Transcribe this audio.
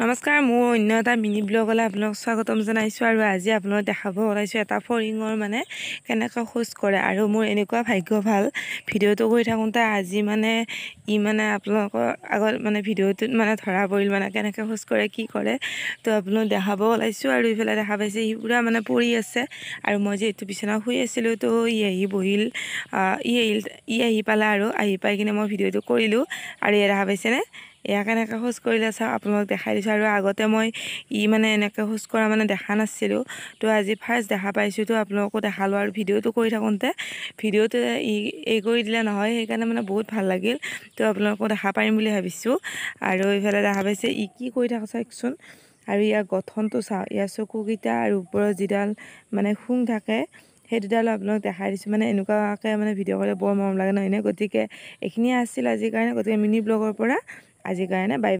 নমস্কাৰ মোৰ অন্য এটা মিনি ব্লগলৈ আপোনালোকক স্বাগতম জনাইছোঁ আৰু আজি আপোনালোকে দেখাব ওলাইছোঁ এটা ফৰিঙৰ মানে কেনেকৈ খোজ কৰে আৰু মোৰ এনেকুৱা ভাগ্য ভাল ভিডিঅ'টো কৰি থাকোঁতে আজি মানে ই মানে আপোনালোকৰ আগত মানে ভিডিঅ'টোত মানে ধৰা পৰিল মানে কেনেকৈ খোজ কৰে কি কৰে তো আপোনালোক দেখাব ওলাইছোঁ আৰু ইফালে দেখা পাইছে সি পূৰা মানে পৰি আছে আৰু মই যিহেতু বিচনা শুই আছিলোঁ তো ই আহি বহিল ই আহিল ই আহি পালে আৰু আহি পাই কিনে মই ভিডিঅ'টো কৰিলোঁ আৰু ইয়াত দেখা পাইছেনে এয়া কেনেকৈ খোজ কৰিলে চাওক আপোনালোকক দেখাই দিছোঁ আৰু আগতে মই ই মানে এনেকৈ শৌচ কৰা মানে দেখা নাছিলোঁ তো আজি ফাৰ্ষ্ট দেখা পাইছোঁ তো আপোনালোকো দেখালোঁ আৰু ভিডিঅ'টো কৰি থাকোঁতে ভিডিঅ'টো ই এই কৰি দিলে নহয় সেইকাৰণে মানে বহুত ভাল লাগিল তো আপোনালোকো দেখা পাৰিম বুলি ভাবিছোঁ আৰু এইফালে দেখা পাইছে ই কি কৰি থাকোঁ চাওকচোন আৰু ইয়াৰ গঠনটো চাওঁ ইয়াৰ চকুকেইটা আৰু ওপৰৰ যিডাল মানে শুং থাকে সেই দুটালৈ আপোনালোক দেখাই দিছোঁ মানে এনেকুৱাকৈ মানে ভিডিঅ' কৰিলে বৰ মৰম লাগে ন এনেই গতিকে এইখিনিয়ে আছিল আজিৰ কাৰণে গতিকে মিনি ব্লগৰ পৰা আজিৰ কাৰণে বাই